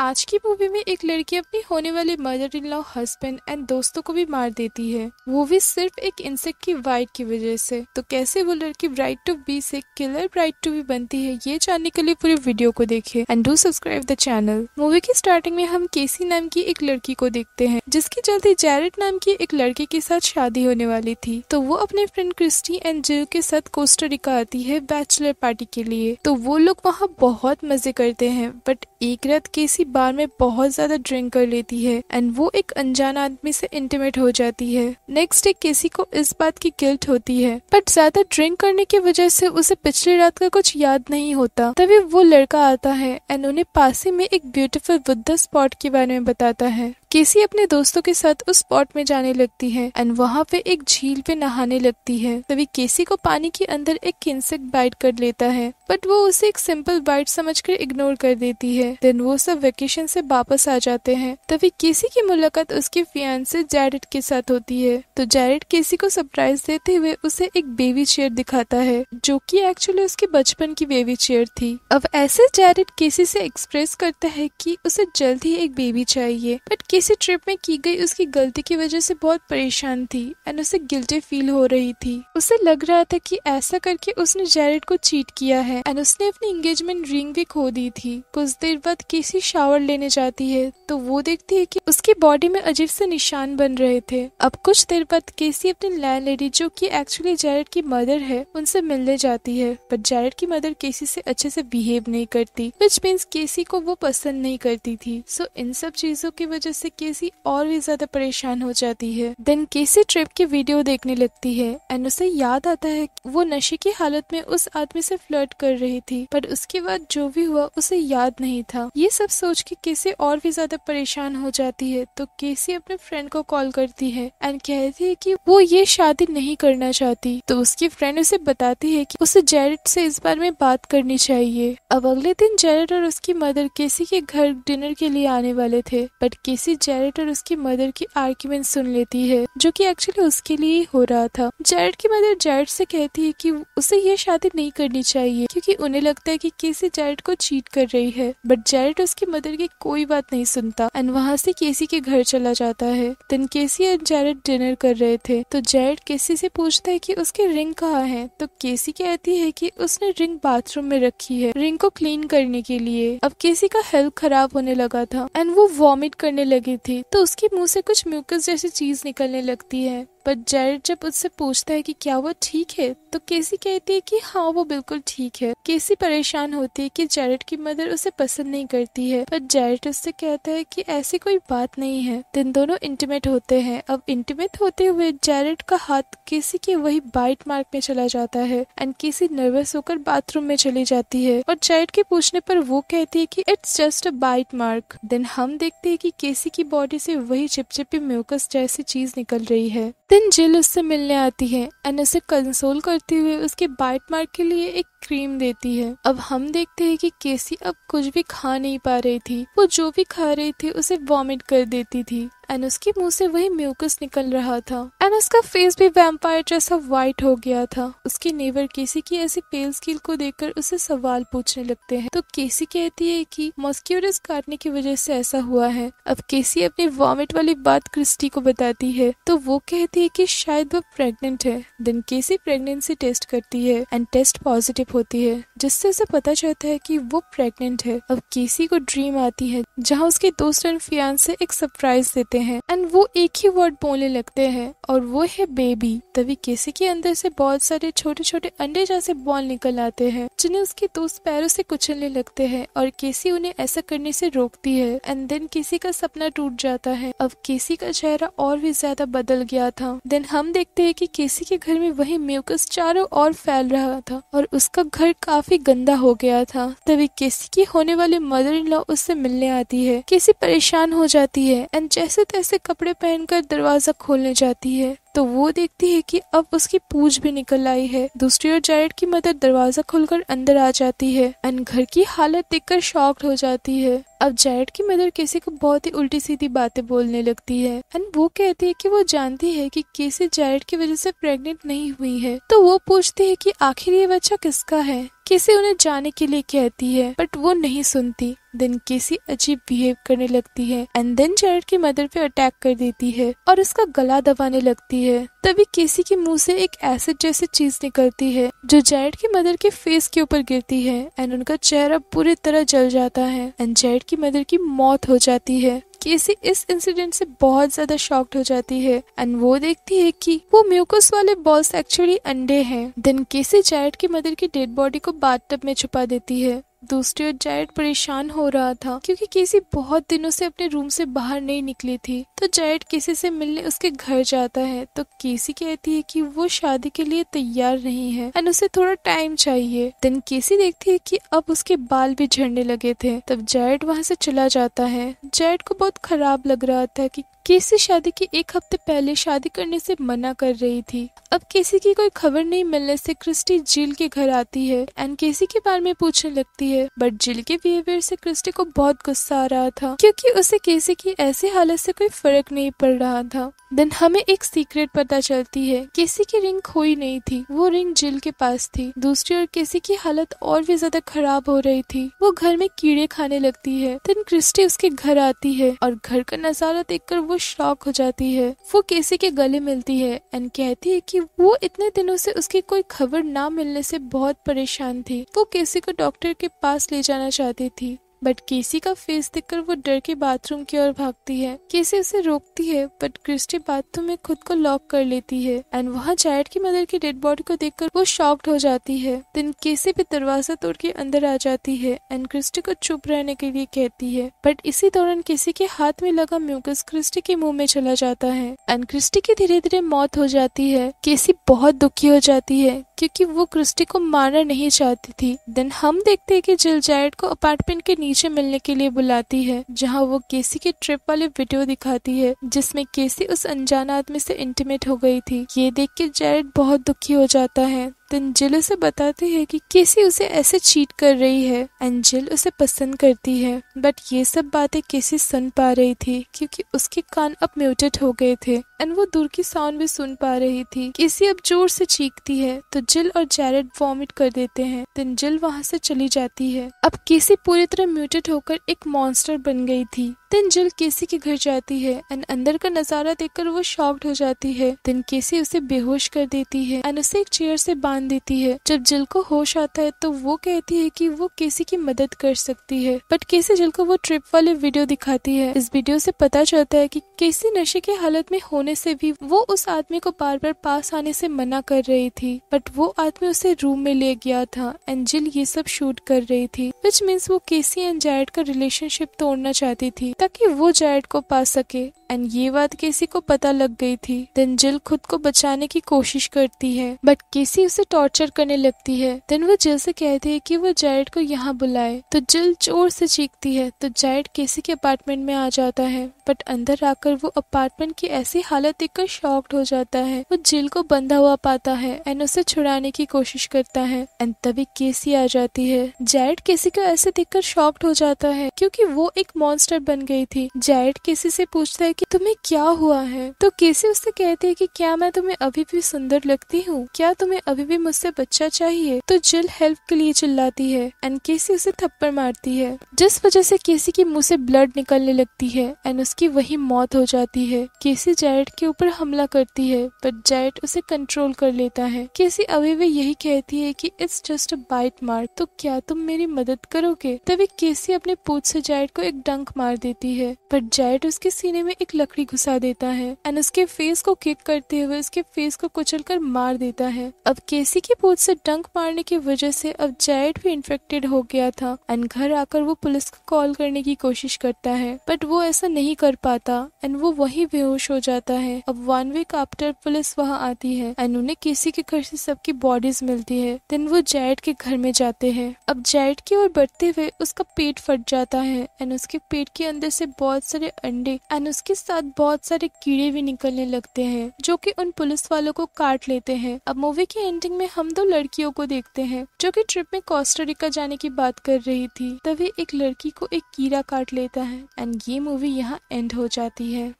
आज की मूवी में एक लड़की अपनी होने वाले mother in law husband and दोस्तों को भी मार देती है वो भी सिर्फ एक इंसेक्ट की वाइट की वजह से तो कैसे वो लड़की ब्राइट टू बी से किलर ब्राइट टू बी बनती है ये जानने के लिए पूरे वीडियो को देखे and do subscribe the channel movie की स्टार्टिंग में हम केसी नाम की एक लड़की को देखते हैं जिसकी जल्दी जैरेट नाम की एक लड़के के साथ शादी होने वाली थी तो वो अपने फ्रेंड क्रिस्टी एंड जिल के साथ कोस्टरिका आती है बैचलर पार्टी के लिए तो वो लोग वहाँ बहुत मजे करते हैं बट एक रात केसी बार में बहुत ज्यादा ड्रिंक कर लेती है एंड वो एक अनजान आदमी से इंटीमेट हो जाती है नेक्स्ट डे केसी को इस बात की गिल्ट होती है बट ज्यादा ड्रिंक करने की वजह से उसे पिछली रात का कुछ याद नहीं होता तभी वो लड़का आता है एंड उन्हें पास में एक ब्यूटीफुल बुद्धा स्पॉट के बारे में बताता है केसी अपने दोस्तों के साथ उस स्पॉट में जाने लगती है एंड वहाँ पे एक झील पे नहाने लगती है तभी केसी को पानी के अंदर एक इंसेक्ट बाइट कर लेता है बट वो उसे एक सिंपल बाइट समझकर इग्नोर कर देती है देन वो सब वेकेशन से वापस आ जाते हैं तभी केसी की मुलाकात उसके फियान से जैरिट के साथ होती है तो जैरिट केसी को सरप्राइज देते हुए उसे एक बेबी चेयर दिखाता है जो कि एक्चुअली उसके बचपन की बेबी चेयर थी अब ऐसे जैरिट केसी से एक्सप्रेस करता है कि उसे जल्द ही एक बेबी चाहिए बट इसी ट्रिप में की गई उसकी गलती की वजह से बहुत परेशान थी एंड उसे गिल्टी फील हो रही थी उसे लग रहा था कि ऐसा करके उसने जैरेड को चीट किया है एंड उसने अपनी इंगेजमेंट रिंग भी खो दी थी कुछ देर बाद किसी शावर लेने जाती है तो वो देखती है कि उसकी बॉडी में अजीब से निशान बन रहे थे अब कुछ देर बाद केसी अपनी लैंड लेडी जो कि एक्चुअली जैरेड की मदर है उनसे मिलने जाती है पर जैरेड की मदर केसी से अच्छे से बिहेव नहीं करती विच मीन्स केसी को वो पसंद नहीं करती थी सो इन सब चीजों की वजह से से केसी और भी ज्यादा परेशान हो जाती है देन केसी ट्रिप की वीडियो देखने लगती है एंड उसे याद आता है वो नशे की हालत में उस आदमी से फ्लर्ट कर रही थी पर उसके बाद जो भी हुआ उसे याद नहीं था ये सब सोच के केसी और भी ज्यादा परेशान हो जाती है तो केसी अपने फ्रेंड को कॉल करती है एंड कहती है की वो ये शादी नहीं करना चाहती तो उसकी फ्रेंड उसे बताती है की उसे जेरिट से इस बारे में बात करनी चाहिए अब अगले दिन जेरिट और उसकी मदर केसी के घर डिनर के लिए आने वाले थे बट केसी जेरेट और उसकी मदर की आर्ग्यूमेंट सुन लेती है जो कि एक्चुअली उसके लिए ही हो रहा था जेरेट की मदर जेरेट से कहती है कि उसे ये शादी नहीं करनी चाहिए क्योंकि उन्हें लगता है कि केसी जेरेट को चीट कर रही है बट जेरेट उसकी मदर की कोई बात नहीं सुनता एंड वहाँ से केसी के घर चला जाता है then Casey and Jarrett dinner कर रहे थे तो जेरेट केसी से पूछता है की उसके रिंग कहाँ है तो केसी कहती है की उसने रिंग बाथरूम में रखी है रिंग को क्लीन करने के लिए अब केसी का हेल्थ खराब होने लगा था एंड वो वॉमिट करने लगी लगी थी तो उसके मुंह से कुछ म्यूकस जैसी चीज निकलने लगती है पर जेरिड जब उससे पूछता है कि क्या वो ठीक है तो केसी कहती है कि हाँ वो बिल्कुल ठीक है केसी परेशान होती है कि जेरिड की मदर उसे पसंद नहीं करती है पर जेरिड उससे कहता है कि ऐसी कोई बात नहीं है दिन दोनों इंटीमेट होते हैं अब इंटीमेट होते हुए जेरिड का हाथ केसी के वही बाइट मार्क में चला जाता है एंड केसी नर्वस होकर बाथरूम में चली जाती है और जेरिड के पूछने पर वो कहती है की it's just a bite mark then हम देखते है की केसी की बॉडी से वही चिपचिपी म्यूकस जैसी चीज निकल रही है दिन जिल उससे मिलने आती है एंड उसे कंसोल करते हुए उसके बाइट मार्क के लिए एक क्रीम देती है अब हम देखते हैं कि केसी अब कुछ भी खा नहीं पा रही थी वो जो भी खा रही थी उसे वॉमिट कर देती थी एंड उसके मुंह से वही म्यूकस निकल रहा था एंड उसका फेस भी वैम्पायर जैसा व्हाइट हो गया था उसके नेवर केसी की ऐसी पेल स्किल को देखकर उसे सवाल पूछने लगते हैं तो केसी कहती है कि मॉस्क्यूरस काटने की वजह से ऐसा हुआ है अब केसी अपनी वॉमिट वाली बात क्रिस्टी को बताती है तो वो कहती है की शायद वो प्रेगनेंट है देन केसी प्रेगनेंसी टेस्ट करती है एंड टेस्ट पॉजिटिव होती है जिससे उसे पता चलता है कि वो प्रेग्नेंट है अब केसी को ड्रीम आती है जहाँ उसके दोस्त एंड फियांसे एक सरप्राइज देते लगते हैं एंड वो एक ही वर्ड बोलने लगते हैं और वो है बेबी तभी केसी के अंदर से बहुत सारे छोटे छोटे अंडे जैसे बॉल निकल आते हैं जिन्हें उसके दोस्त पैरों से कुचलने लगते हैं और केसी उन्हें ऐसा करने से रोकती है एंड देन केसी का सपना टूट जाता है अब केसी का चेहरा और भी ज्यादा बदल गया था देन हम देखते हैं कि केसी के घर में वही म्यूकस चारों ओर फैल रहा था और उसका घर काफी गंदा हो गया था तभी केसी की होने वाली मदर इन लॉ उससे मिलने आती है केसी परेशान हो जाती है एंड जैसे ऐसे कपड़े पहनकर दरवाजा खोलने जाती है तो वो देखती है कि अब उसकी पूछ भी निकल आई है दूसरी ओर जारेड की मदर दरवाजा खोलकर अंदर आ जाती है एंड घर की हालत देखकर शॉक्ड हो जाती है अब जैड की मदर केसी को बहुत ही उल्टी सीधी बातें बोलने लगती है एंड वो कहती है कि वो जानती है कि केसी जैड की वजह से प्रेग्नेंट नहीं हुई है तो वो पूछती है कि आखिर ये बच्चा किसका है किसी उन्हें जाने के लिए कहती है बट वो नहीं सुनती देन केसी अजीब बिहेव करने लगती है एंड देन जेरेड की मदर पे अटैक कर देती है और उसका गला दबाने लगती है तभी केसी के मुंह से एक एसिड जैसी चीज निकलती है जो जेरेड की मदर के फेस के ऊपर गिरती है एंड उनका चेहरा पूरी तरह जल जाता है एंड जेरेड की मदर की मौत हो जाती है केसी इस इंसिडेंट से बहुत ज्यादा शॉक्ड हो जाती है एंड वो देखती है कि वो म्यूकस वाले बॉल्स एक्चुअली अंडे हैं देन केसी चैट की मदर की डेड बॉडी को बाथटब में छुपा देती है दोस्ती और जायड परेशान हो रहा था क्योंकि केसी बहुत दिनों से अपने रूम से बाहर नहीं निकली थी तो जायड किसी से मिलने उसके घर जाता है तो केसी कहती है कि वो शादी के लिए तैयार नहीं है एंड उसे थोड़ा टाइम चाहिए देन केसी देखती है कि अब उसके बाल भी झड़ने लगे थे तब जायड वहाँ से चला जाता है जायड को बहुत खराब लग रहा था की केसी शादी के एक हफ्ते पहले शादी करने से मना कर रही थी अब केसी की कोई खबर नहीं मिलने से क्रिस्टी जिल के घर आती है एंड केसी के बारे में पूछने लगती है बट जिल के बिहेवियर से क्रिस्टी को बहुत गुस्सा आ रहा था क्योंकि उसे केसी की ऐसी हालत से कोई फर्क नहीं पड़ रहा था देन हमें एक सीक्रेट पता चलती है केसी की रिंग खोई नहीं थी वो रिंग जिल के पास थी दूसरी ओर केसी की हालत और भी ज्यादा खराब हो रही थी वो घर में कीड़े खाने लगती है देन क्रिस्टी उसके घर आती है और घर का नजारा देख वो शॉक हो जाती है वो केसी के गले मिलती है एंड कहती है कि वो इतने दिनों से उसकी कोई खबर ना मिलने से बहुत परेशान थी वो केसी को डॉक्टर के पास ले जाना चाहती थी बट केसी का फेस देखकर वो डर के बाथरूम की ओर भागती है केसी उसे रोकती है बट क्रिस्टी बाथरूम में खुद को लॉक कर लेती है एंड वहाँ जैड की मदर की डेड बॉडी को देखकर वो शॉक्ड हो जाती है दिन केसी भी दरवाजा तोड़ के अंदर आ जाती है एंड क्रिस्टी को चुप रहने के लिए कहती है बट इसी दौरान केसी के हाथ में लगा म्यूकस क्रिस्टी के मुंह में चला जाता है एंड क्रिस्टी की धीरे धीरे मौत हो जाती है केसी बहुत दुखी हो जाती है क्योंकि वो क्रिस्टी को मारना नहीं चाहती थी देन हम देखते हैं कि जिल जैड को अपार्टमेंट के नीचे मिलने के लिए बुलाती है जहाँ वो केसी की ट्रिप वाली वीडियो दिखाती है जिसमें केसी उस अनजान आदमी से इंटीमेट हो गई थी ये देख के जैरेड बहुत दुखी हो जाता है तंजिल उसे बताती है कि केसी उसे ऐसे चीट कर रही है एंजिल उसे पसंद करती है बट ये सब बातें केसी सुन पा रही थी क्योंकि उसके कान अब म्यूटेड हो गए थे एंड वो दूर की साउंड भी सुन पा रही थी केसी अब जोर से चीखती है तो जिल और जैरेड वॉमिट कर देते हैं तंजिल वहाँ से चली जाती है अब केसी पूरी तरह म्यूटेड होकर एक मॉन्स्टर बन गई थी दिन जिल केसी के घर जाती है एंड अंदर का नजारा देखकर वो शॉक्ड हो जाती है दिन केसी उसे बेहोश कर देती है एंड उसे एक चेयर से बांध बांध देती है जब जिल को होश आता है तो वो कहती है कि वो केसी की मदद कर सकती है बट केसी जिल को वो ट्रिप वाले वीडियो दिखाती है इस वीडियो से पता चलता है कि केसी नशे की हालत में होने से भी वो उस आदमी को बार बार पास आने से मना कर रही थी बट वो आदमी उसे रूम में ले गया था एंड जिल ये सब शूट कर रही थी विच मीन्स वो केसी एंड जायड का रिलेशनशिप तोड़ना चाहती थी ताकि वो जायड को पा सके एंड ये बात केसी को पता लग गई थी देन जिल खुद को बचाने की कोशिश करती है बट केसी उसे टॉर्चर करने लगती है देन वो जिल से कहती है कि वो जैड को यहाँ बुलाए तो जिल जोर से चीखती है तो जैड केसी के अपार्टमेंट में आ जाता है बट अंदर आकर वो अपार्टमेंट की ऐसी हालत देखकर शॉक्ड हो जाता है वो जिल को बंधा हुआ पाता है एंड उसे छुड़ाने की कोशिश करता है एंड तभी केसी आ जाती है जैड केसी को ऐसे देखकर शॉक्ड हो जाता है क्योंकि वो एक मॉन्स्टर बन गई थी जैड केसी से पूछता है कि तुम्हें क्या हुआ है तो केसी उससे कहते हैं कि क्या मैं तुम्हें अभी भी सुंदर लगती हूँ क्या तुम्हें अभी भी मुझसे बच्चा चाहिए तो जिल हेल्प के लिए चिल्लाती है एंड केसी उसे थप्पड़ मारती है जिस वजह से केसी की मुंह से ब्लड निकलने लगती है एंड उसकी वही मौत हो जाती है केसी जैट के ऊपर हमला करती है बट जैट उसे कंट्रोल कर लेता है केसी अभी भी यही कहती है की it's just a bite mark तो क्या तुम मेरी मदद करोगे तभी केसी अपने पूछ से जैट को एक डंक मार देती है बट जैट उसके सीने में एक एक लकड़ी घुसा देता है एंड उसके फेस को किक करते हुए उसके फेस को कुचल कर मार देता है अब केसी की पूछ से डंक मारने की वजह से अब जैड भी इन्फेक्टेड हो गया था एंड घर आकर वो पुलिस को कॉल करने की कोशिश करता है बट वो ऐसा नहीं कर पाता एंड वो वही बेहोश हो जाता है अब वन वीक आफ्टर पुलिस वहाँ आती है एंड उन्हें केसी के घर से सबकी बॉडीज मिलती है देन वो जैड के घर में जाते हैं अब जैड की ओर बढ़ते हुए उसका पेट फट जाता है एंड उसके पेट के अंदर से बहुत सारे अंडे एंड उसके साथ बहुत सारे कीड़े भी निकलने लगते हैं जो कि उन पुलिस वालों को काट लेते हैं अब मूवी की एंडिंग में हम दो लड़कियों को देखते हैं जो कि ट्रिप में कोस्टोरिका जाने की बात कर रही थी तभी एक लड़की को एक कीड़ा काट लेता है एंड ये मूवी यहाँ एंड हो जाती है